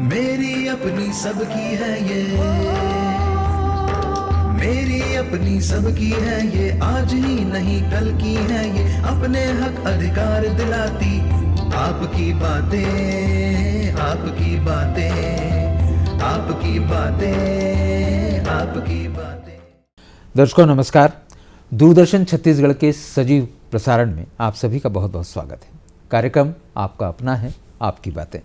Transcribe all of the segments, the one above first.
मेरी अपनी सबकी है ये मेरी अपनी सबकी है ये आज ही नहीं कल की है ये अपने हक अधिकार दिलाती आपकी बातें आपकी बातें आपकी बातें आपकी बातें दर्शकों नमस्कार दूरदर्शन छत्तीसगढ़ के सजीव प्रसारण में आप सभी का बहुत बहुत स्वागत है कार्यक्रम आपका अपना है आपकी बातें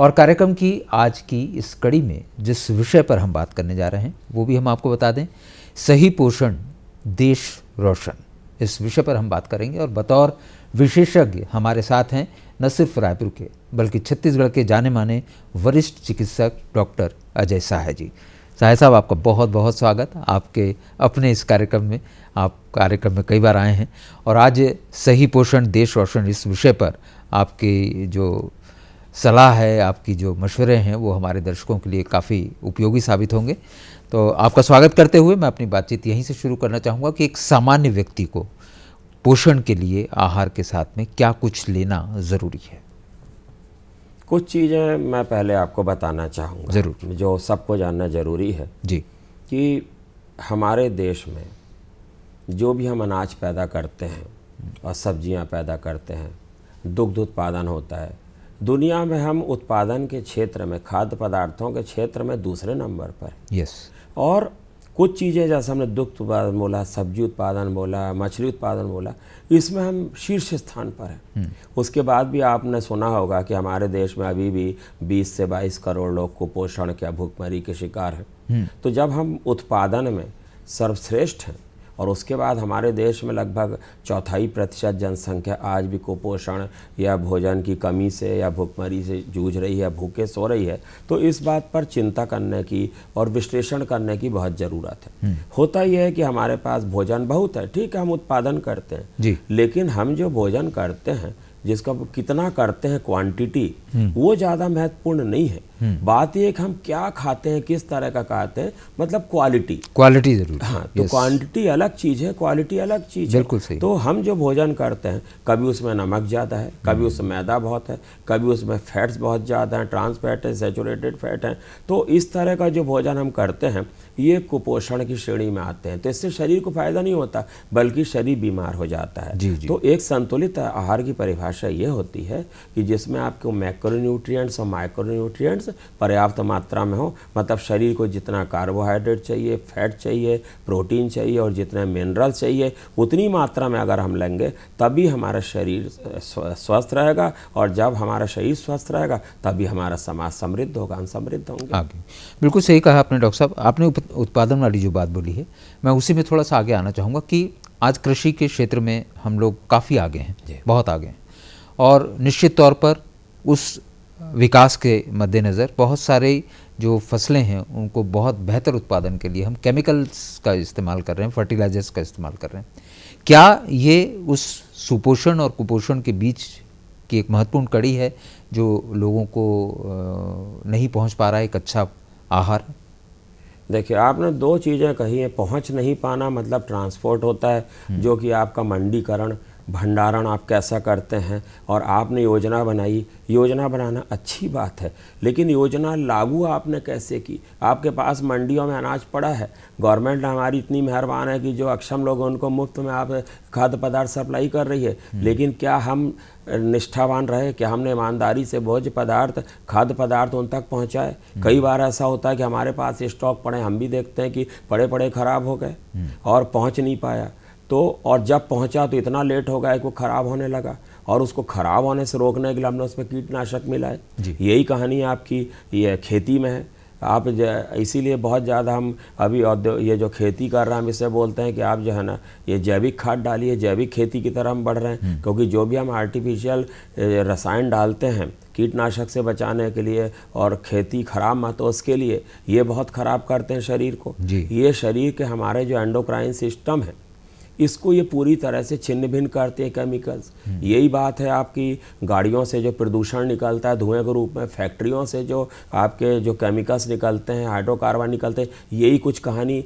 और कार्यक्रम की आज की इस कड़ी में जिस विषय पर हम बात करने जा रहे हैं वो भी हम आपको बता दें सही पोषण देश रोशन इस विषय पर हम बात करेंगे और बतौर विशेषज्ञ हमारे साथ हैं न सिर्फ रायपुर के बल्कि छत्तीसगढ़ के जाने माने वरिष्ठ चिकित्सक डॉक्टर अजय साह जी साहे साहब आपका बहुत बहुत स्वागत आपके अपने इस कार्यक्रम में आप कार्यक्रम में कई बार आए हैं और आज सही पोषण देश रोशन इस विषय पर आपके जो सलाह है आपकी जो मशवरे हैं वो हमारे दर्शकों के लिए काफ़ी उपयोगी साबित होंगे तो आपका स्वागत करते हुए मैं अपनी बातचीत यहीं से शुरू करना चाहूँगा कि एक सामान्य व्यक्ति को पोषण के लिए आहार के साथ में क्या कुछ लेना ज़रूरी है कुछ चीज़ें मैं पहले आपको बताना चाहूँगा ज़रूर जो सबको जानना ज़रूरी है जी कि हमारे देश में जो भी हम अनाज पैदा करते हैं और सब्जियां पैदा करते हैं दुग्ध उत्पादन होता है दुनिया में हम उत्पादन के क्षेत्र में खाद्य पदार्थों के क्षेत्र में दूसरे नंबर पर यस yes. और कुछ चीज़ें जैसे हमने दुग्ध उत्पादन बोला सब्जी उत्पादन बोला मछली उत्पादन बोला इसमें हम शीर्ष स्थान पर हैं हम्म। उसके बाद भी आपने सुना होगा कि हमारे देश में अभी भी 20 से 22 करोड़ लोग कुपोषण या भूखमरी के शिकार हैं हम्म। तो जब हम उत्पादन में सर्वश्रेष्ठ हैं और उसके बाद हमारे देश में लगभग चौथाई प्रतिशत जनसंख्या आज भी कुपोषण या भोजन की कमी से या भुखमरी से जूझ रही है भूखे सो रही है तो इस बात पर चिंता करने की और विश्लेषण करने की बहुत ज़रूरत है हम्म। होता यह है कि हमारे पास भोजन बहुत है ठीक है हम उत्पादन करते हैं लेकिन हम जो भोजन करते हैं जिसका कितना करते हैं क्वांटिटी हम्म। वो ज़्यादा महत्वपूर्ण नहीं है हम्म। बात यह कि हम क्या खाते हैं किस तरह का खाते हैं मतलब क्वालिटी क्वालिटी जरूर हाँ तो क्वांटिटी अलग चीज़ है क्वालिटी अलग चीज़ बिल्कुल सही तो हम जो भोजन करते हैं कभी उसमें नमक ज़्यादा है कभी हम्म। उसमें मैदा बहुत है कभी उसमें फैट्स बहुत ज़्यादा हैं ट्रांसफैट है सेचुरेटेड फैट हैं तो इस तरह का जो भोजन हम करते हैं ये कुपोषण की श्रेणी में आते हैं तो इससे शरीर को फायदा नहीं होता बल्कि शरीर बीमार हो जाता है जी जी। तो एक संतुलित आहार की परिभाषा ये होती है कि जिसमें आपको मैक्रोन्यूट्रियट्स और माइक्रोन्यूट्रियट्स पर्याप्त मात्रा में हो मतलब शरीर को जितना कार्बोहाइड्रेट चाहिए फैट चाहिए प्रोटीन चाहिए और जितने मिनरल चाहिए उतनी मात्रा में अगर हम लेंगे तभी हमारा शरीर स्वस्थ रहेगा और जब हमारा शरीर स्वस्थ रहेगा तभी हमारा समाज समृद्ध होगा हम समृद्ध होंगे बिल्कुल सही कहा आपने डॉक्टर साहब आपने उत्पादन वाली जो बात बोली है मैं उसी में थोड़ा सा आगे आना चाहूँगा कि आज कृषि के क्षेत्र में हम लोग काफ़ी आगे हैं बहुत आगे हैं और निश्चित तौर पर उस विकास के मद्देनज़र बहुत सारे जो फसलें हैं उनको बहुत बेहतर उत्पादन के लिए हम केमिकल्स का इस्तेमाल कर रहे हैं फर्टिलाइजर्स का इस्तेमाल कर रहे हैं क्या ये उस सुपोषण और कुपोषण के बीच की एक महत्वपूर्ण कड़ी है जो लोगों को नहीं पहुंच पा रहा है एक अच्छा आहार देखिए आपने दो चीज़ें कही हैं पहुंच नहीं पाना मतलब ट्रांसपोर्ट होता है हम्म। जो कि आपका मंडीकरण भंडारण आप कैसा करते हैं और आपने योजना बनाई योजना बनाना अच्छी बात है लेकिन योजना लागू आपने कैसे की आपके पास मंडियों में अनाज पड़ा है गवर्नमेंट हमारी इतनी मेहरबान है कि जो अक्षम लोग उनको मुफ्त में आप खाद्य पदार्थ सप्लाई कर रही है हम्म। लेकिन क्या हम निष्ठावान रहे कि हमने ईमानदारी से भोज पदार्थ खाद्य पदार्थ उन तक पहुंचाए हम्म। कई बार ऐसा होता है कि हमारे पास स्टॉक पड़े हम भी देखते हैं कि पड़े पड़े ख़राब हो गए हम्म। और पहुंच नहीं पाया तो और जब पहुंचा तो इतना लेट हो गया कि वो ख़राब होने लगा और उसको ख़राब होने से रोकने के लिए हमने उसमें कीटनाशक मिलाए यही कहानी आपकी ये खेती में है आप इसीलिए बहुत ज़्यादा हम अभी ये जो खेती कर रहे हैं हम इसे बोलते हैं कि आप जो है ना ये जैविक खाद डालिए जैविक खेती की तरह हम बढ़ रहे हैं हम्म। क्योंकि जो भी हम आर्टिफिशियल रसायन डालते हैं कीटनाशक से बचाने के लिए और खेती खराब मत हो उसके लिए ये बहुत ख़राब करते हैं शरीर को ये शरीर के हमारे जो एंडोक्राइन सिस्टम है इसको ये पूरी तरह से छिन्न भिन्न करते हैं केमिकल्स यही बात है आपकी गाड़ियों से जो प्रदूषण निकलता है धुएं के रूप में फैक्ट्रियों से जो आपके जो केमिकल्स निकलते हैं हाइड्रोकार्बन निकलते हैं यही कुछ कहानी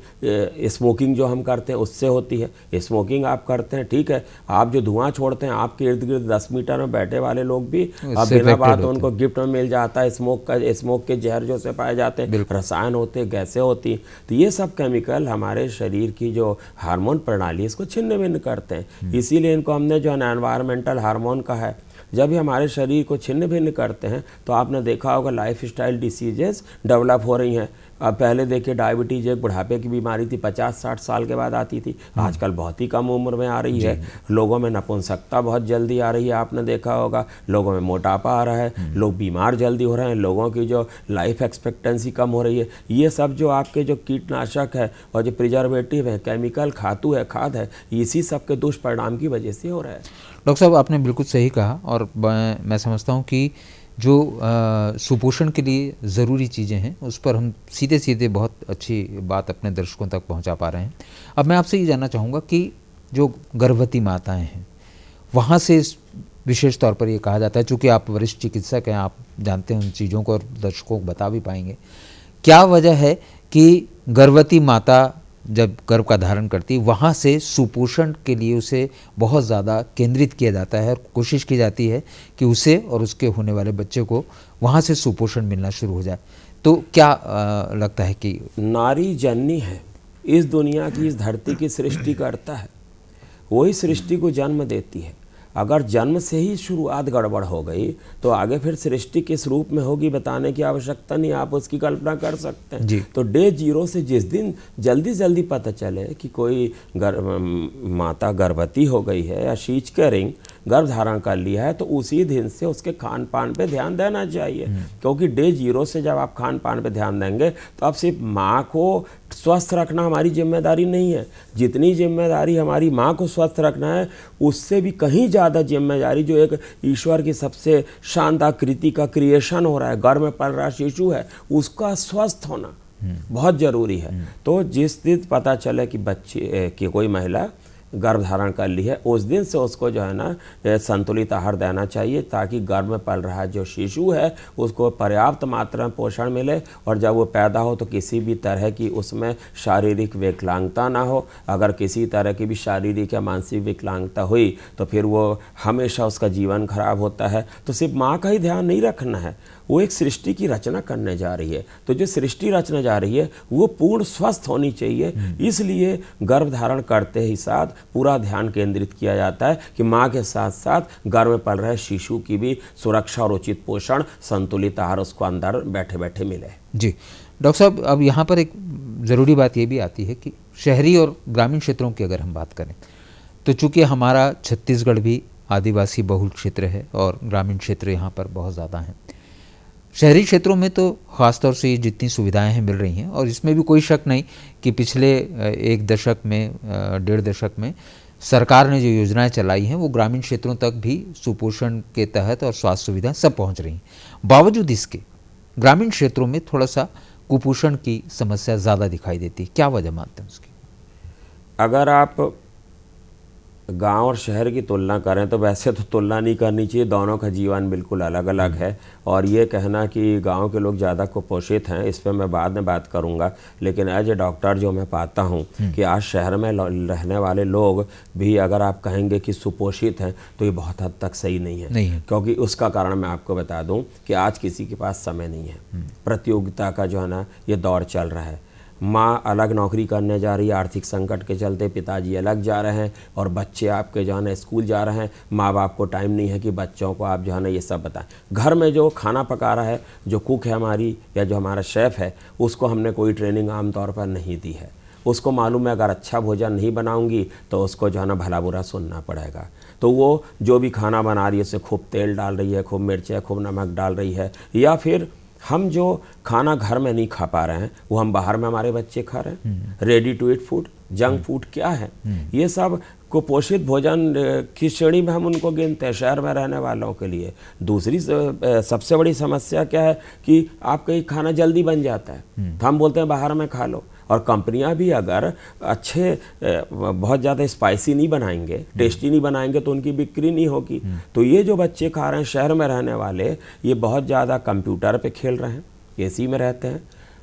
स्मोकिंग जो हम करते हैं उससे होती है स्मोकिंग आप करते हैं ठीक है आप जो धुआं छोड़ते हैं आपके इर्द गिर्द दस मीटर में बैठे वाले लोग भी अब बिना बात उनको गिफ्ट में मिल जाता है स्मोक का स्मोक के जहर जो से पाए जाते हैं रसायन होते गैसें होती तो ये सब केमिकल हमारे शरीर की जो हार्मोन प्रणाली है इसको छिन्न भिन्न करते हैं इसीलिए इनको हमने जो है एनवायरमेंटल हार्मोन कहा है जब भी हमारे शरीर को छिन्न भिन्न करते हैं तो आपने देखा होगा लाइफ स्टाइल डिसीजेज डेवलप हो रही हैं पहले देखिए डायबिटीज़ एक बुढ़ापे की बीमारी थी पचास साठ साल के बाद आती थी हम्म। आजकल बहुत ही कम उम्र में आ रही है लोगों में नपुंसकता बहुत जल्दी आ रही है आपने देखा होगा लोगों में मोटापा आ रहा है हम्म। लोग बीमार जल्दी हो रहे हैं लोगों की जो लाइफ एक्सपेक्टेंसी कम हो रही है ये सब जो आपके जो कीटनाशक है और जो प्रिजर्वेटिव है केमिकल खातू है खाद है इसी सब के दुष्परिणाम की वजह से हो रहा है डॉक्टर साहब आपने बिल्कुल सही कहा और मैं समझता हूँ कि जो सुपोषण के लिए ज़रूरी चीज़ें हैं उस पर हम सीधे सीधे बहुत अच्छी बात अपने दर्शकों तक पहुंचा पा रहे हैं अब मैं आपसे ये जानना चाहूँगा कि जो गर्भवती माताएं हैं वहाँ से विशेष तौर पर ये कहा जाता है चूँकि आप वरिष्ठ चिकित्सक हैं आप जानते हैं उन चीज़ों को और दर्शकों को बता भी पाएंगे क्या वजह है कि गर्भवती माता जब गर्भ का धारण करती वहाँ से सुपोषण के लिए उसे बहुत ज़्यादा केंद्रित किया जाता है और कोशिश की जाती है कि उसे और उसके होने वाले बच्चे को वहाँ से सुपोषण मिलना शुरू हो जाए तो क्या आ, लगता है कि नारी जननी है इस दुनिया की इस धरती की सृष्टि करता है वही सृष्टि को जन्म देती है अगर जन्म से ही शुरुआत गड़बड़ हो गई तो आगे फिर सृष्टि किस रूप में होगी बताने की आवश्यकता नहीं आप उसकी कल्पना कर सकते हैं तो डे जीरो से जिस दिन जल्दी जल्दी पता चले कि कोई गर, माता गर्भवती हो गई है या शीच कैरिंग गर्भ धारण कर लिया है तो उसी दिन से उसके खान पान पर ध्यान देना चाहिए हम्म। क्योंकि डे जीरो से जब आप खान पान पर ध्यान देंगे तो आप सिर्फ माँ को स्वस्थ रखना हमारी जिम्मेदारी नहीं है जितनी जिम्मेदारी हमारी माँ को स्वस्थ रखना है उससे भी कहीं ज़्यादा जिम्मेदारी जो एक ईश्वर की सबसे शानदार आकृति का क्रिएशन हो रहा है घर में पल रहा शिशु है उसका स्वस्थ होना हम्म। बहुत ज़रूरी है हम्म। तो जिस दिन पता चले कि बच्चे की कोई महिला गर्भ धारण कर ली है उस दिन से उसको जो है ना संतुलित आहार देना चाहिए ताकि गर्भ में पल रहा जो शिशु है उसको पर्याप्त मात्रा में पोषण मिले और जब वो पैदा हो तो किसी भी तरह की उसमें शारीरिक विकलांगता ना हो अगर किसी तरह की भी शारीरिक या मानसिक विकलांगता हुई तो फिर वो हमेशा उसका जीवन खराब होता है तो सिर्फ माँ का ही ध्यान नहीं रखना है वो एक सृष्टि की रचना करने जा रही है तो जो सृष्टि रचना जा रही है वो पूर्ण स्वस्थ होनी चाहिए हम्म। इसलिए गर्भ धारण करते ही साथ पूरा ध्यान केंद्रित किया जाता है कि माँ के साथ साथ घर में पल रहे शिशु की भी सुरक्षा और उचित पोषण संतुलित आहार उसको अंदर बैठे बैठे मिले जी डॉक्टर साहब अब यहाँ पर एक ज़रूरी बात ये भी आती है कि शहरी और ग्रामीण क्षेत्रों की अगर हम बात करें तो चूँकि हमारा छत्तीसगढ़ भी आदिवासी बहुल क्षेत्र है और ग्रामीण क्षेत्र यहाँ पर बहुत ज़्यादा हैं शहरी क्षेत्रों में तो ख़ासतौर से जितनी सुविधाएं हैं मिल रही हैं और इसमें भी कोई शक नहीं कि पिछले एक दशक में डेढ़ दशक में सरकार ने जो योजनाएं चलाई हैं वो ग्रामीण क्षेत्रों तक भी सुपोषण के तहत और स्वास्थ्य सुविधा सब पहुंच रही हैं बावजूद इसके ग्रामीण क्षेत्रों में थोड़ा सा कुपोषण की समस्या ज़्यादा दिखाई देती है क्या वजह मानते हैं उसकी अगर आप गांव और शहर की तुलना करें तो वैसे तो तुलना नहीं करनी चाहिए दोनों का जीवन बिल्कुल अलग अलग है और ये कहना कि गांव के लोग ज़्यादा कुपोषित हैं इस पर मैं बाद में बात करूंगा लेकिन एज ए डॉक्टर जो मैं पाता हूँ हम्म। कि आज शहर में रहने वाले लोग भी अगर आप कहेंगे कि सुपोषित हैं तो ये बहुत हद तक सही नहीं है, नहीं है। क्योंकि उसका कारण मैं आपको बता दूँ कि आज किसी के पास समय नहीं है हम्म। प्रतियोगिता का जो है ना ये दौर चल रहा है माँ अलग नौकरी करने जा रही है आर्थिक संकट के चलते पिताजी अलग जा रहे हैं और बच्चे आपके जो है ना स्कूल जा रहे हैं माँ बाप को टाइम नहीं है कि बच्चों को आप जो है ना ये सब बताएं घर में जो खाना पका रहा है जो कुक है हमारी या जो हमारा शेफ़ है उसको हमने कोई ट्रेनिंग आमतौर पर नहीं दी है उसको मालूम है अगर अच्छा भोजन नहीं बनाऊंगी तो उसको जो है ना भला बुरा सुनना पड़ेगा तो वो जो भी खाना बना रही है उसे खूब तेल डाल रही है खूब मिर्च है खूब नमक डाल रही है या फिर हम जो खाना घर में नहीं खा पा रहे हैं वो हम बाहर में हमारे बच्चे खा रहे हैं ready to eat food junk food क्या है हम्म। ये सब कुपोषित भोजन की श्रेणी में हम उनको गिनते हैं शहर में रहने वालों के लिए दूसरी सबसे बड़ी समस्या क्या है कि आपका ये खाना जल्दी बन जाता है हम्म। तो हम बोलते हैं बाहर में खा लो और कंपनियां भी अगर अच्छे बहुत ज़्यादा स्पाइसी नहीं बनाएंगे टेस्टी हम्म। नहीं बनाएंगे तो उनकी बिक्री नहीं होगी हम्म। तो ये जो बच्चे खा रहे हैं शहर में रहने वाले ये बहुत ज़्यादा कंप्यूटर पर खेल रहे हैं ए में रहते हैं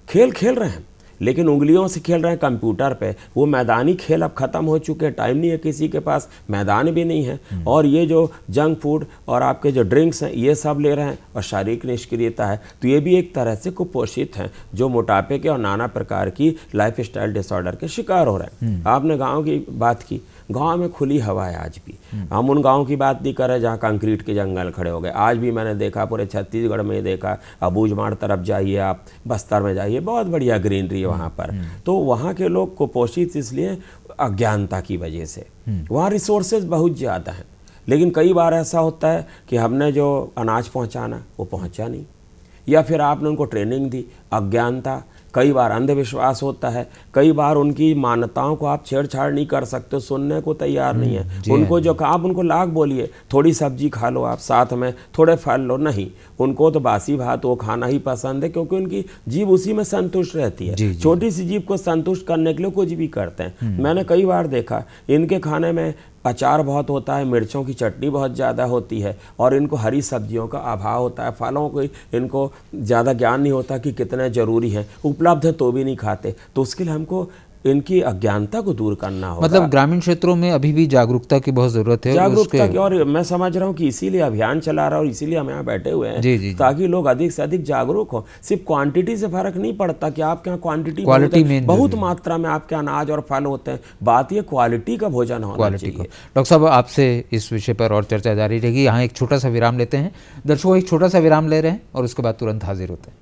खेल खेल रहे हैं लेकिन उंगलियों से खेल रहे हैं कंप्यूटर पे वो मैदानी खेल अब ख़त्म हो चुके हैं टाइम नहीं है किसी के पास मैदान भी नहीं है हम्म। और ये जो जंक फूड और आपके जो ड्रिंक्स हैं ये सब ले रहे हैं और शारीरिक निष्क्रियता है तो ये भी एक तरह से कुपोषित हैं जो मोटापे के और नाना प्रकार की लाइफ डिसऑर्डर के शिकार हो रहे हैं हम्म। आपने गाँव की बात की गांव में खुली हवा है आज भी हम उन गांव की बात नहीं कर रहे जहाँ कंक्रीट के जंगल खड़े हो गए आज भी मैंने देखा पूरे छत्तीसगढ़ में देखा अबूजमाड़ तरफ जाइए आप बस्तर में जाइए बहुत बढ़िया ग्रीनरी है वहाँ पर तो वहाँ के लोग कुपोषित इसलिए अज्ञानता की वजह से वहाँ रिसोर्सेज बहुत ज़्यादा हैं लेकिन कई बार ऐसा होता है कि हमने जो अनाज पहुँचाना वो पहुँचा नहीं या फिर आपने उनको ट्रेनिंग दी अज्ञानता कई बार अंधविश्वास होता है कई बार उनकी मान्यताओं को आप छेड़छाड़ नहीं कर सकते सुनने को तैयार नहीं है उनको हाँ। जो आप उनको लाख बोलिए थोड़ी सब्जी खा लो आप साथ में थोड़े फल लो नहीं उनको तो बासी भात वो खाना ही पसंद है क्योंकि उनकी जीव उसी में संतुष्ट रहती है छोटी सी जीव को संतुष्ट करने के लिए कुछ भी करते हैं हम्म। मैंने कई बार देखा इनके खाने में अचार बहुत होता है मिर्चों की चटनी बहुत ज़्यादा होती है और इनको हरी सब्जियों का अभाव होता है फलों को इनको ज़्यादा ज्ञान नहीं होता कि कितने ज़रूरी है उपलब्ध है तो भी नहीं खाते तो उसके लिए हमको इनकी अज्ञानता को दूर करना होगा मतलब ग्रामीण क्षेत्रों में अभी भी जागरूकता की बहुत ज़रूरत है जागरूकता की और मैं समझ रहा हूँ कि इसीलिए अभियान चला रहा और इसीलिए हम यहाँ बैठे हुए हैं जी जी ताकि लोग अधिक से अधिक जागरूक हो सिर्फ क्वांटिटी से फर्क नहीं पड़ता कि आपके यहाँ क्वांटिटी क्वालिटी में बहुत मात्रा में आपके अनाज और फल होते हैं बात यह क्वालिटी का भोजन होना क्वालिटी का डॉक्टर साहब आपसे इस विषय पर और चर्चा जारी रहेगी यहाँ एक छोटा सा विराम लेते हैं दर्शकों एक छोटा सा विराम ले रहे हैं और उसके बाद तुरंत हाजिर होते हैं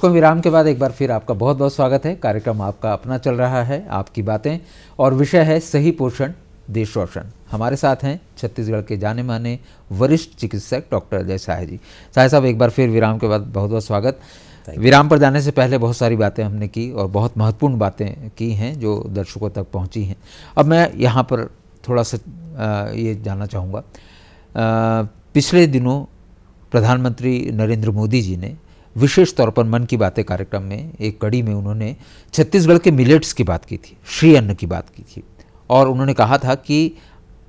दर्शकों विराम के बाद एक बार फिर आपका बहुत बहुत स्वागत है कार्यक्रम आपका अपना चल रहा है आपकी बातें और विषय है सही पोषण देश रोशन हमारे साथ हैं छत्तीसगढ़ के जाने माने वरिष्ठ चिकित्सक डॉक्टर अजय साहे जी साहे साहब एक बार फिर विराम के बाद बहुत बहुत स्वागत विराम पर जाने से पहले बहुत सारी बातें हमने की और बहुत महत्वपूर्ण बातें की हैं जो दर्शकों तक पहुंची हैं अब मैं यहाँ पर थोड़ा सा ये जानना चाहूँगा पिछले दिनों प्रधानमंत्री नरेंद्र मोदी जी ने विशेष तौर पर मन की बातें कार्यक्रम में एक कड़ी में उन्होंने छत्तीसगढ़ के मिलेट्स की बात की थी श्री अन्न की बात की थी और उन्होंने कहा था कि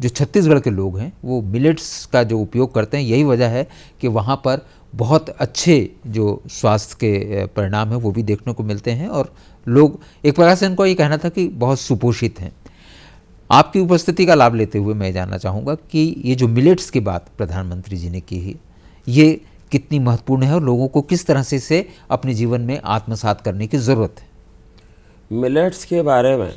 जो छत्तीसगढ़ के लोग हैं वो मिलेट्स का जो उपयोग करते हैं यही वजह है कि वहाँ पर बहुत अच्छे जो स्वास्थ्य के परिणाम हैं वो भी देखने को मिलते हैं और लोग एक प्रकार से उनको ये कहना था कि बहुत सुपोषित हैं आपकी उपस्थिति का लाभ लेते हुए मैं जानना चाहूँगा कि ये जो मिलेट्स की बात प्रधानमंत्री जी ने की है ये कितनी महत्वपूर्ण है और लोगों को किस तरह से इसे अपने जीवन में आत्मसात करने की ज़रूरत है मिलेट्स के बारे में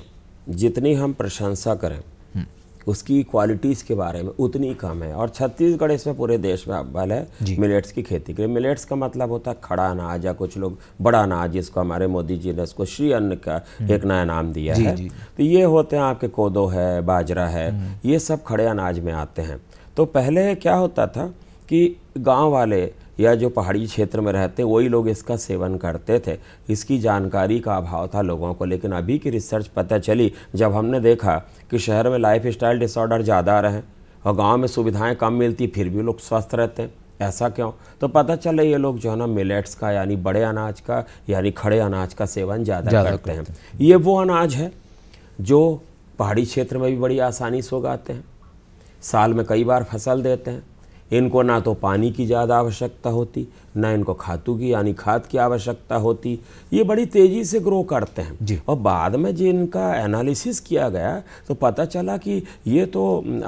जितनी हम प्रशंसा करें हम्म। उसकी क्वालिटीज़ के बारे में उतनी कम है और छत्तीसगढ़ इसमें पूरे देश में अव्वल है मिलेट्स की खेती के लिए मिलेट्स का मतलब होता है खड़ा अनाज या कुछ लोग बड़ा अनाज जिसको हमारे मोदी जी ने इसको श्री अन्न का हम्म। एक नया नाम दिया जी, है जी। तो ये होते हैं आपके कोदो है बाजरा है हम्म। ये सब खड़े अनाज में आते हैं तो पहले क्या होता था कि गाँव वाले या जो पहाड़ी क्षेत्र में रहते वही लोग इसका सेवन करते थे इसकी जानकारी का अभाव था लोगों को लेकिन अभी की रिसर्च पता चली जब हमने देखा कि शहर में लाइफ स्टाइल डिसऑर्डर ज़्यादा रहे और गाँव में सुविधाएँ कम मिलती फिर भी लोग स्वस्थ रहते हैं ऐसा क्यों तो पता चले ये लोग जो है ना मिलेट्स का यानी बड़े अनाज का यानी खड़े अनाज का सेवन ज़्यादा करते हैं ये वो अनाज है जो पहाड़ी क्षेत्र में भी बड़ी आसानी से उगाते हैं साल में कई बार फसल देते हैं इनको ना तो पानी की ज़्यादा आवश्यकता होती ना इनको खातू की यानी खाद की आवश्यकता होती ये बड़ी तेज़ी से ग्रो करते हैं जी और बाद में इनका एनालिसिस किया गया तो पता चला कि ये तो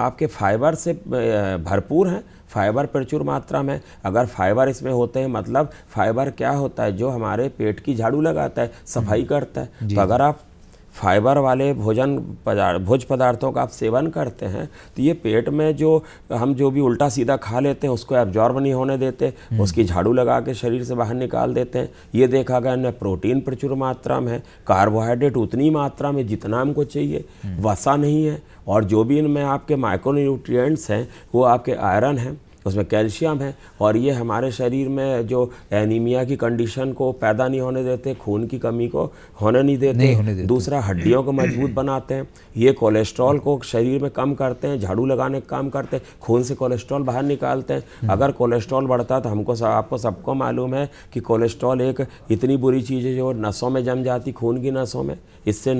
आपके फाइबर से भरपूर हैं फाइबर प्रचुर मात्रा में अगर फाइबर इसमें होते हैं मतलब फाइबर क्या होता है जो हमारे पेट की झाड़ू लगाता है सफाई हम्म। करता है तो अगर आप फाइबर वाले भोजन पदार्थ भोज पदार्थों का आप सेवन करते हैं तो ये पेट में जो हम जो भी उल्टा सीधा खा लेते हैं उसको एब्जॉर्ब नहीं होने देते हम्म। उसकी झाड़ू लगा के शरीर से बाहर निकाल देते हैं ये देखा गया इनमें प्रोटीन प्रचुर मात्रा में है कार्बोहाइड्रेट उतनी मात्रा में जितना हमको चाहिए हम्म। वसा नहीं है और जो भी इनमें आपके माइक्रोन्यूट्रियट्स हैं वो आपके आयरन हैं उसमें कैल्शियम है और ये हमारे शरीर में जो एनीमिया की कंडीशन को पैदा नहीं होने देते खून की कमी को होने नहीं देते, नहीं होने देते। दूसरा हड्डियों को मजबूत बनाते हैं ये कोलेस्ट्रॉल को शरीर में कम करते हैं झाड़ू लगाने का काम करते हैं खून से कोलेस्ट्रॉल बाहर निकालते हैं हम्म। अगर कोलेस्ट्रॉल बढ़ता तो हमको सब, आपको सबको मालूम है कि कोलेस्ट्रॉल एक इतनी बुरी चीज़ है जो नसों में जम जाती खून की नसों में इससे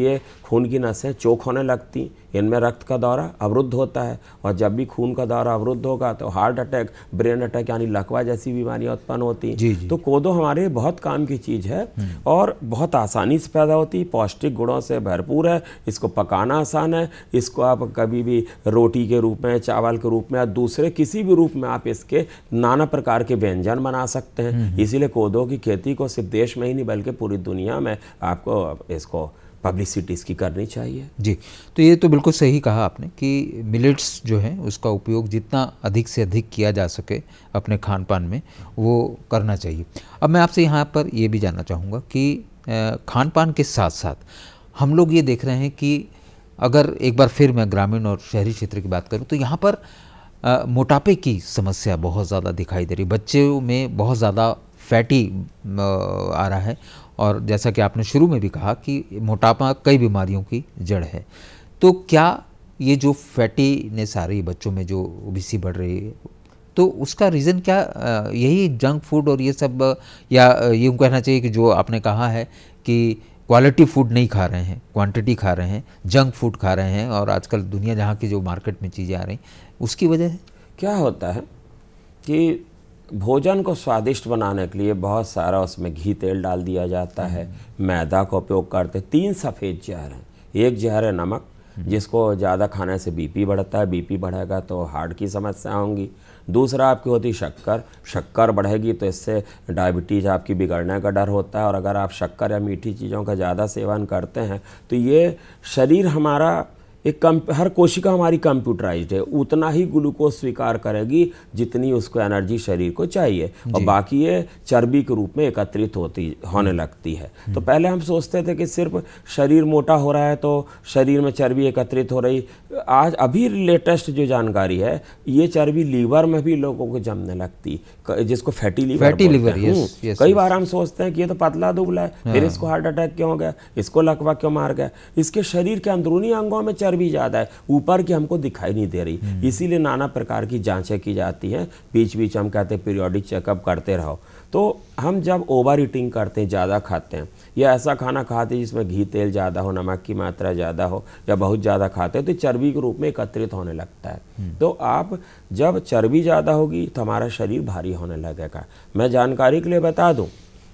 ये खून की नसें चोक होने लगती इनमें रक्त का दौरा अवरुद्ध होता है और जब भी खून का दौरा अवरुद्ध होगा तो हार्ट अटैक ब्रेन अटैक यानी लकवा जैसी बीमारियाँ उत्पन्न होती हैं तो कोदो हमारे बहुत काम की चीज़ है हम्म। और बहुत आसानी से पैदा होती है पौष्टिक गुणों से भरपूर है इसको पकाना आसान है इसको आप कभी भी रोटी के रूप में चावल के रूप में या दूसरे किसी भी रूप में आप इसके नाना प्रकार के व्यंजन बना सकते हैं हम्म, हम्म। इसीलिए कोदो की खेती को सिर्फ देश में ही नहीं बल्कि पूरी दुनिया में आपको इसको पब्लिसिटी इसकी करनी चाहिए जी तो ये तो बिल्कुल सही कहा आपने कि मिलेट्स जो हैं उसका उपयोग जितना अधिक से अधिक किया जा सके अपने खान पान में वो करना चाहिए अब मैं आपसे यहाँ पर ये भी जानना चाहूँगा कि खान पान के साथ साथ हम लोग ये देख रहे हैं कि अगर एक बार फिर मैं ग्रामीण और शहरी क्षेत्र की बात करूँ तो यहाँ पर आ, मोटापे की समस्या बहुत ज़्यादा दिखाई दे रही बच्चों में बहुत ज़्यादा फैटी आ रहा है और जैसा कि आपने शुरू में भी कहा कि मोटापा कई बीमारियों की जड़ है तो क्या ये जो फैटीनेस आ रही है बच्चों में जो ओबीसी बढ़ रही है तो उसका रीज़न क्या यही जंक फूड और ये सब या ये कहना चाहिए कि जो आपने कहा है कि क्वालिटी फूड नहीं खा रहे हैं क्वांटिटी खा रहे हैं जंक फूड खा रहे हैं और आजकल दुनिया जहाँ की जो मार्केट में चीज़ें आ रही उसकी वजह है क्या होता है कि भोजन को स्वादिष्ट बनाने के लिए बहुत सारा उसमें घी तेल डाल दिया जाता है मैदा का उपयोग करते तीन सफ़ेद जहर हैं एक जहर है नमक जिसको ज़्यादा खाने से बीपी बढ़ता है बीपी बढ़ेगा तो हार्ट की समस्या होंगी दूसरा आपकी होती शक्कर शक्कर बढ़ेगी तो इससे डायबिटीज़ आपकी बिगड़ने का डर होता है और अगर आप शक्कर या मीठी चीज़ों का ज़्यादा सेवन करते हैं तो ये शरीर हमारा एक कम हर कोशिका हमारी कंप्यूटराइज्ड है उतना ही ग्लूकोज स्वीकार करेगी जितनी उसको एनर्जी शरीर को चाहिए और बाकी ये चर्बी के रूप में एकत्रित होती होने हम्म। लगती है तो हम्म। पहले हम सोचते थे कि सिर्फ शरीर मोटा हो रहा है तो शरीर में चर्बी एकत्रित हो रही आज अभी लेटेस्ट जो जानकारी है ये चर्बी लीवर में भी लोगों को जमने लगती जिसको fatty liver fatty liver yes, कई बार हम सोचते हैं कि ये तो पतला दुबला है फिर हाँ। इसको हार्ट अटैक क्यों हो गया इसको लकवा क्यों मार गया इसके शरीर के अंदरूनी अंगों में चर्बी ऊपर भी ज़्यादा है ऊपर की हमको दिखाई नहीं दे रही हम्म। इसीलिए नाना प्रकार की जाँचें की जाती हैं बीच बीच हम कहते हैं पीरियोडिक चेकअप करते रहो तो हम जब ओवर ईटिंग करते हैं ज़्यादा खाते हैं या ऐसा खाना खाते हैं जिसमें घी तेल ज़्यादा हो नमक की मात्रा ज़्यादा हो या बहुत ज़्यादा खाते हैं तो चर्बी के रूप में एकत्रित होने लगता है हम्म। तो आप जब चर्बी ज़्यादा होगी तो हमारा शरीर भारी होने लगेगा मैं जानकारी के लिए बता दूँ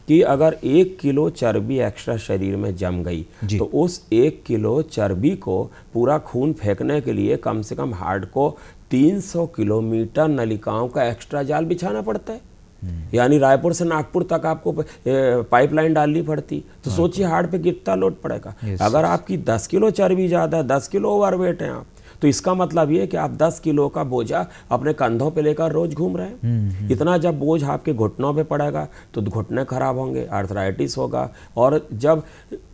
कि अगर एक किलो चर्बी एक्स्ट्रा शरीर में जम गई तो उस एक किलो चर्बी को पूरा खून फेंकने के लिए कम से कम हार्ट को 300 किलोमीटर नलिकाओं का एक्स्ट्रा जाल बिछाना पड़ता है हम्म। यानी रायपुर से नागपुर तक आपको पाइपलाइन डालनी पड़ती तो हाँ। सोचिए हार्ट पे कितना लोड पड़ेगा अगर आपकी 10 किलो चर्बी ज़्यादा 10 किलो ओवरवेट है आप तो इसका मतलब ये कि आप 10 किलो का बोझा अपने कंधों पे लेकर रोज घूम रहे हैं हम्म, हम्म। इतना जब बोझ आपके घुटनों पे पड़ेगा तो घुटने खराब होंगे आर्थराइटिस होगा और जब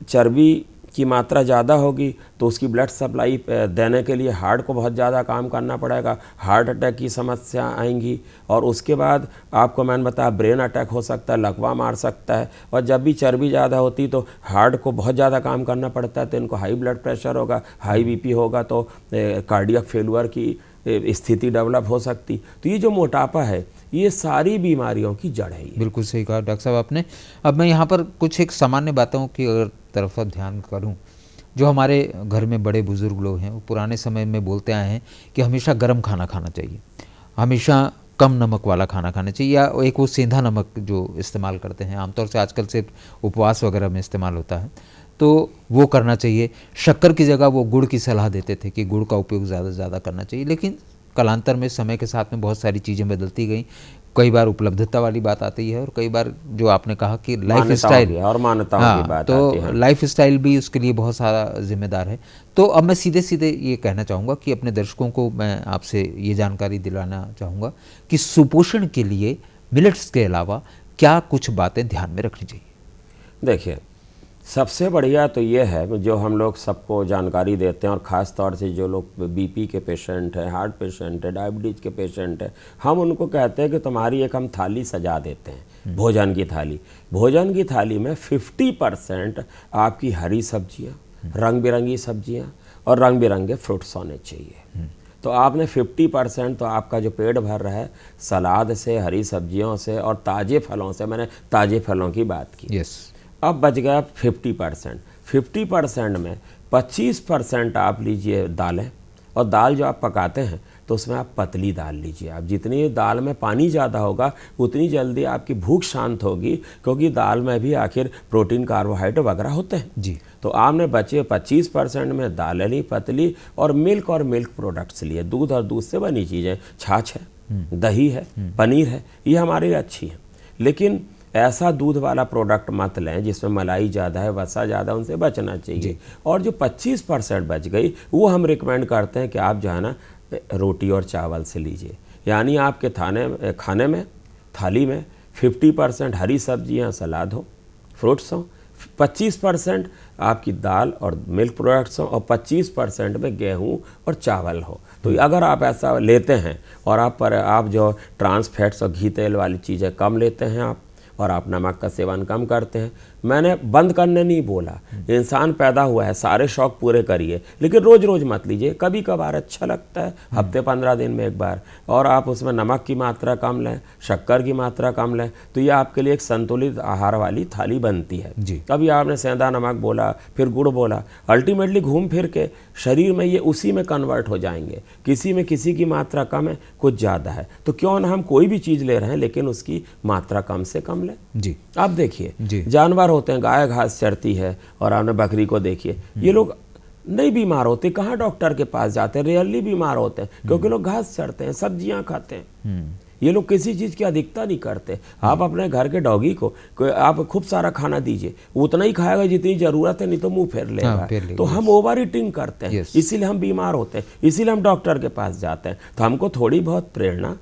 चर्बी की मात्रा ज़्यादा होगी तो उसकी ब्लड सप्लाई देने के लिए हार्ट को बहुत ज़्यादा काम करना पड़ेगा हार्ट अटैक की समस्या आएंगी और उसके बाद आपको मैंने बताया ब्रेन अटैक हो सकता है लकवा मार सकता है और जब भी चर्बी ज़्यादा होती तो हार्ट को बहुत ज़्यादा काम करना पड़ता है तो इनको हाई ब्लड प्रेशर होगा हाई बी होगा तो कार्डियक फेलअर की स्थिति डेवलप हो सकती तो ये जो मोटापा है ये सारी बीमारियों की जड़ है बिल्कुल सही कहा डॉक्टर साहब आपने अब मैं यहाँ पर कुछ एक सामान्य बातों की अगर तरफ ध्यान करूँ जो हमारे घर में बड़े बुजुर्ग लोग हैं वो पुराने समय में बोलते आए हैं कि हमेशा गर्म खाना खाना चाहिए हमेशा कम नमक वाला खाना खाना चाहिए या एक वो सेंधा नमक जो इस्तेमाल करते हैं आमतौर से आजकल से उपवास वगैरह में इस्तेमाल होता है तो वो करना चाहिए शक्कर की जगह वो गुड़ की सलाह देते थे कि गुड़ का उपयोग ज़्यादा से ज़्यादा करना चाहिए लेकिन कालांतर में समय के साथ में बहुत सारी चीज़ें बदलती गई कई बार उपलब्धता वाली बात आती है और कई बार जो आपने कहा कि लाइफ स्टाइल और मान्यता हाँ, की बात तो लाइफ स्टाइल भी उसके लिए बहुत सारा जिम्मेदार है तो अब मैं सीधे सीधे ये कहना चाहूँगा कि अपने दर्शकों को मैं आपसे ये जानकारी दिलाना चाहूँगा कि सुपोषण के लिए मिलट्स के अलावा क्या कुछ बातें ध्यान में रखनी चाहिए देखिए सबसे बढ़िया तो ये है जो हम लोग सबको जानकारी देते हैं और ख़ास तौर से जो लोग बीपी के पेशेंट हैं हार्ट पेशेंट है डायबिटीज़ के पेशेंट हैं हम उनको कहते हैं कि तुम्हारी एक हम थाली सजा देते हैं हम्म। भोजन की थाली भोजन की थाली में 50 परसेंट आपकी हरी सब्जियां हम्म। रंग बिरंगी सब्जियां और रंग बिरंगे फ्रूट्स होने चाहिए हम्म। तो आपने 50 परसेंट तो आपका जो पेट भर रहा है सलाद से हरी सब्जियों से और ताज़े फलों से मैंने ताज़े फलों की बात की yes. अब बच गया फिफ्टी परसेंट फिफ्टी परसेंट में पच्चीस परसेंट आप लीजिए दालें और दाल जो आप पकाते हैं तो उसमें आप पतली दाल लीजिए आप जितनी दाल में पानी ज़्यादा होगा उतनी जल्दी आपकी भूख शांत होगी क्योंकि दाल में भी आखिर प्रोटीन कार्बोहाइड्रेट वगैरह होते हैं जी तो आपने बचे 25 परसेंट में दालें ली पतली और मिल्क और मिल्क प्रोडक्ट्स लिए दूध और दूध से बनी चीज़ें छाछ है हम्म। दही है हम्म। पनीर है ये हमारी अच्छी है लेकिन ऐसा दूध वाला प्रोडक्ट मत लें जिसमें मलाई ज़्यादा है वसा ज़्यादा उनसे बचना चाहिए और जो 25 परसेंट बच गई वो हम रिकमेंड करते हैं कि आप जो है ना रोटी और चावल से लीजिए यानी आपके थाने खाने में थाली में 50 परसेंट हरी सब्जियाँ सलाद हो फ्रूट्स हों पच्चीस परसेंट आपकी दाल और मिल्क प्रोडक्ट्स हों और पच्चीस परसेंट में गेहूं और चावल हो तो हम्म। अगर आप ऐसा लेते हैं और आप पर आप जो ट्रांस फैट्स और घी तेल वाली चीज़ें कम लेते हैं आप और आप नमक का सेवन कम करते हैं मैंने बंद करने नहीं बोला इंसान पैदा हुआ है सारे शौक पूरे करिए लेकिन रोज़ रोज़ मत लीजिए कभी कभार अच्छा लगता है हफ्ते पंद्रह दिन में एक बार और आप उसमें नमक की मात्रा कम लें शक्कर की मात्रा कम लें तो ये आपके लिए एक संतुलित आहार वाली थाली बनती है जी कभी आपने सेंधा नमक बोला फिर गुड़ बोला अल्टीमेटली घूम फिर के शरीर में ये उसी में कन्वर्ट हो जाएंगे किसी में किसी की मात्रा कम है कुछ ज़्यादा है तो क्यों ना हम कोई भी चीज़ ले रहे हैं लेकिन उसकी मात्रा कम से कम लें जी आप देखिए जानवर होते हैं गाय घास चढ़ती है और आपने बकरी को देखिए ये लोग नहीं बीमार होते कहाँ डॉक्टर के पास जाते हैं रेयरली बीमार होते हैं क्योंकि लोग घास चढ़ते हैं सब्जियाँ खाते हैं हम्म। ये लोग किसी चीज़ की अधिकता नहीं करते हम्म। आप अपने घर के डॉगी को आप खूब सारा खाना दीजिए उतना ही खाएगा जितनी ज़रूरत है नहीं तो मुंह फेर लेगा हाँ, तो हम ओवर ईटिंग करते हैं इसीलिए हम बीमार होते हैं इसीलिए हम डॉक्टर के पास जाते हैं तो हमको थोड़ी बहुत प्रेरणा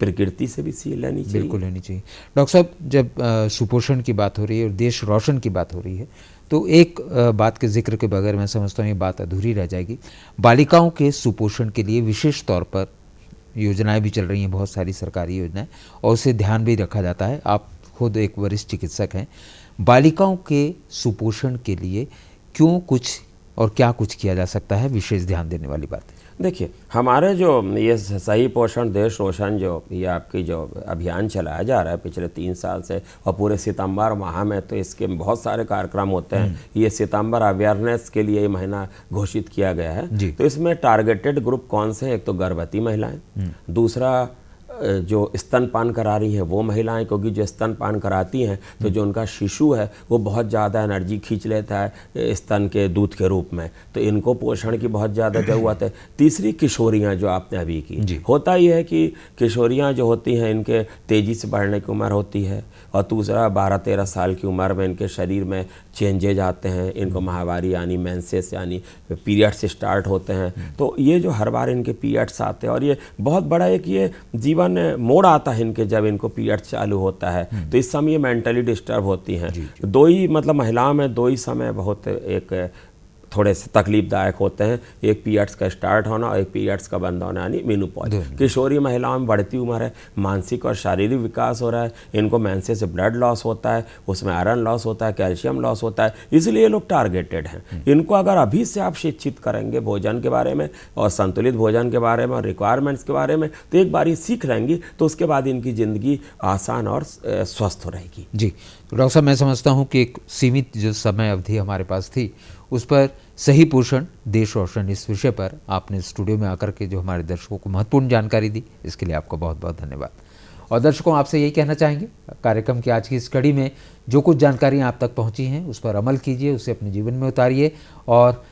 प्रकृति से भी सीख लेनी चाहिए बिल्कुल लेनी चाहिए डॉक्टर साहब जब सुपोषण की बात हो रही है और देश रोशन की बात हो रही है तो एक बात के जिक्र के बगैर मैं समझता हूँ ये बात अधूरी रह जाएगी बालिकाओं के सुपोषण के लिए विशेष तौर पर योजनाएं भी चल रही हैं बहुत सारी सरकारी योजनाएं और उसे ध्यान भी रखा जाता है आप खुद एक वरिष्ठ चिकित्सक हैं बालिकाओं के सुपोषण के लिए क्यों कुछ और क्या कुछ किया जा सकता है विशेष ध्यान देने वाली बात है देखिए हमारे जो ये सही पोषण देश रोशन जो ये आपकी जो अभियान चलाया जा रहा है पिछले तीन साल से और पूरे सितंबर माह में तो इसके बहुत सारे कार्यक्रम होते हैं हम्म। ये सितंबर अवेयरनेस के लिए ये महीना घोषित किया गया है तो इसमें टारगेटेड ग्रुप कौन से एक तो गर्भवती महिलाएं हम्म। दूसरा जो स्तनपान करा रही हैं वो महिलाएं क्योंकि जो स्तनपान कराती हैं तो जो उनका शिशु है वो बहुत ज़्यादा एनर्जी खींच लेता है स्तन के दूध के रूप में तो इनको पोषण की बहुत ज़्यादा ज़रूरत है तीसरी किशोरियाँ जो आपने अभी की होता ही है कि किशोरियाँ जो होती हैं इनके तेज़ी से बढ़ने की उम्र होती है और दूसरा बारह तेरह साल की उम्र में इनके शरीर में चेंजेज आते हैं इनको महावारी यानी मैंसेस यानी पीरियड्स स्टार्ट होते हैं तो ये जो हर बार इनके पीरियड्स आते हैं और ये बहुत बड़ा एक ये जीवन मोड़ आता है इनके जब इनको पीरियड्स चालू होता है हम्म। तो इस समय ये मेंटली डिस्टर्ब होती हैं दो ही मतलब महिलाओं में दो ही समय बहुत एक थोड़े से तकलीफदायक होते हैं एक पीरियड्स का स्टार्ट होना और एक पीरियड्स का बंद होना यानी मीनूपॉज किशोरी महिलाओं में बढ़ती उम्र है मानसिक और शारीरिक विकास हो रहा है इनको मैंसे से ब्लड लॉस होता है उसमें आयरन लॉस होता है कैल्शियम लॉस होता है इसलिए लोग टारगेटेड हैं हम्म। इनको अगर अभी से आप शिक्षित करेंगे भोजन के बारे में और संतुलित भोजन के बारे में और रिक्वायरमेंट्स के बारे में तो एक बार ये सीख लेंगी तो उसके बाद इनकी ज़िंदगी आसान और स्वस्थ हो रहेगी जी डॉक्टर साहब मैं समझता हूँ कि एक सीमित जो समय अवधि हमारे पास थी उस पर सही पोषण देश रोशन इस विषय पर आपने स्टूडियो में आकर के जो हमारे दर्शकों को महत्वपूर्ण जानकारी दी इसके लिए आपका बहुत बहुत धन्यवाद और दर्शकों आपसे यही कहना चाहेंगे कार्यक्रम की आज की इस कड़ी में जो कुछ जानकारियाँ आप तक पहुँची हैं उस पर अमल कीजिए उसे अपने जीवन में उतारिए और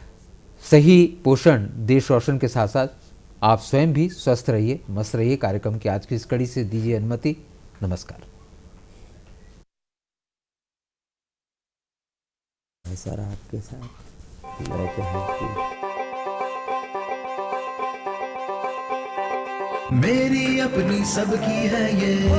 सही पोषण देश रोशन के साथ साथ आप स्वयं भी स्वस्थ रहिए मस्त रहिए कार्यक्रम की आज की इस कड़ी से दीजिए अनुमति नमस्कार सर आपके साथ like a मेरी अपनी सबकी है ये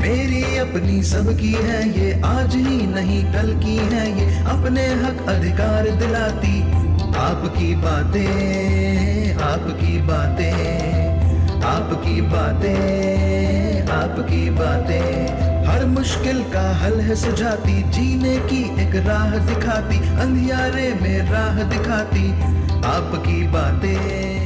मेरी अपनी सबकी है ये आज ही नहीं कल की है ये अपने हक अधिकार दिलाती आपकी बातें आपकी बातें आपकी बातें आपकी बातें हर मुश्किल का हल है सुझाती जीने की एक राह दिखाती अंधियारे में राह दिखाती आपकी बातें